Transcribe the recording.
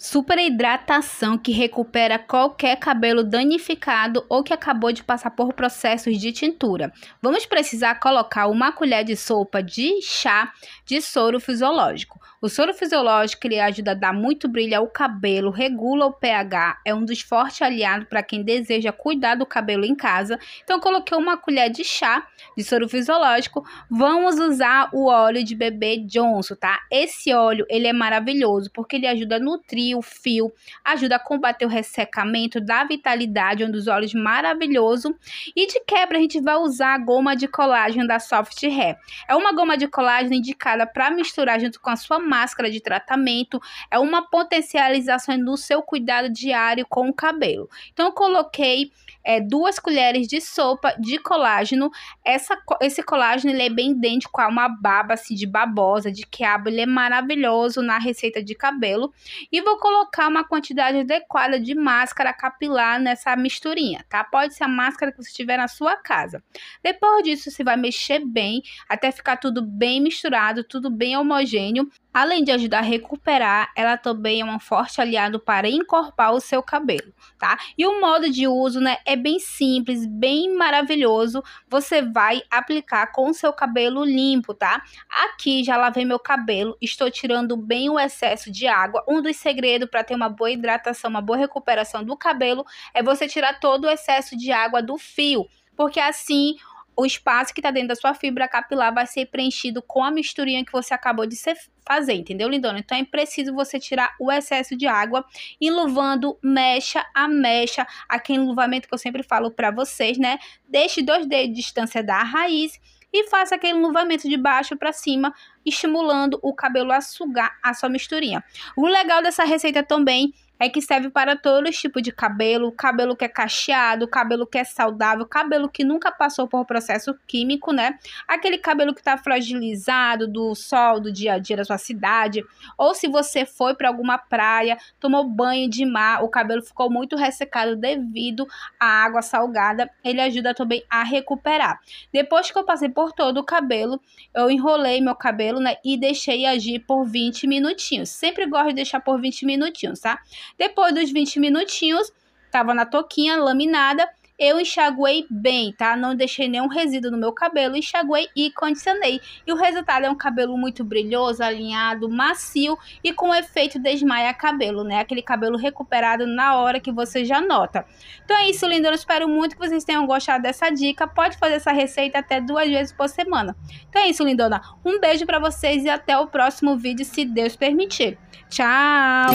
Super hidratação que recupera qualquer cabelo danificado ou que acabou de passar por processos de tintura. Vamos precisar colocar uma colher de sopa de chá de soro fisiológico. O soro fisiológico ele ajuda a dar muito brilho ao cabelo, regula o pH, é um dos fortes aliados para quem deseja cuidar do cabelo em casa. Então coloquei uma colher de chá de soro fisiológico. Vamos usar o óleo de bebê Johnson, tá? Esse óleo ele é maravilhoso porque ele ajuda a nutrir o fio ajuda a combater o ressecamento, dá vitalidade, um dos olhos maravilhoso. E de quebra, a gente vai usar a goma de colágeno da Soft Hair. É uma goma de colágeno indicada para misturar junto com a sua máscara de tratamento, é uma potencialização do seu cuidado diário com o cabelo. Então, coloquei é, duas colheres de sopa de colágeno. Essa, esse colágeno ele é bem idêntico a uma baba assim, de babosa, de quiabo, ele é maravilhoso na receita de cabelo. E vou colocar uma quantidade adequada de máscara capilar nessa misturinha, tá? Pode ser a máscara que você tiver na sua casa. Depois disso, você vai mexer bem até ficar tudo bem misturado, tudo bem homogêneo. Além de ajudar a recuperar, ela também é um forte aliado para encorpar o seu cabelo, tá? E o modo de uso, né, é bem simples, bem maravilhoso. Você vai aplicar com o seu cabelo limpo, tá? Aqui já lavei meu cabelo, estou tirando bem o excesso de água. Um dos segredos segredo para ter uma boa hidratação, uma boa recuperação do cabelo é você tirar todo o excesso de água do fio, porque assim o espaço que está dentro da sua fibra capilar vai ser preenchido com a misturinha que você acabou de fazer, entendeu, lindona? Então é preciso você tirar o excesso de água, enluvando mecha a mecha, aquele enluvamento que eu sempre falo para vocês, né? Deixe dois dedos de distância da raiz e faça aquele enluvamento de baixo para cima estimulando o cabelo a sugar a sua misturinha. O legal dessa receita também é que serve para todos os tipos de cabelo, cabelo que é cacheado, cabelo que é saudável, cabelo que nunca passou por processo químico, né? Aquele cabelo que está fragilizado do sol, do dia a dia da sua cidade, ou se você foi para alguma praia, tomou banho de mar, o cabelo ficou muito ressecado devido à água salgada, ele ajuda também a recuperar. Depois que eu passei por todo o cabelo, eu enrolei meu cabelo gelo, E deixei agir por 20 minutinhos. Sempre gosto de deixar por 20 minutinhos, tá? Depois dos 20 minutinhos, tava na toquinha laminada, eu enxaguei bem, tá? Não deixei nenhum resíduo no meu cabelo, enxaguei e condicionei. E o resultado é um cabelo muito brilhoso, alinhado, macio e com efeito desmaia cabelo, né? Aquele cabelo recuperado na hora que você já nota. Então é isso, lindo. Eu espero muito que vocês tenham gostado dessa dica. Pode fazer essa receita até duas vezes por semana. Então é isso, lindona. Um beijo para vocês e até o próximo vídeo, se Deus permitir. Tchau!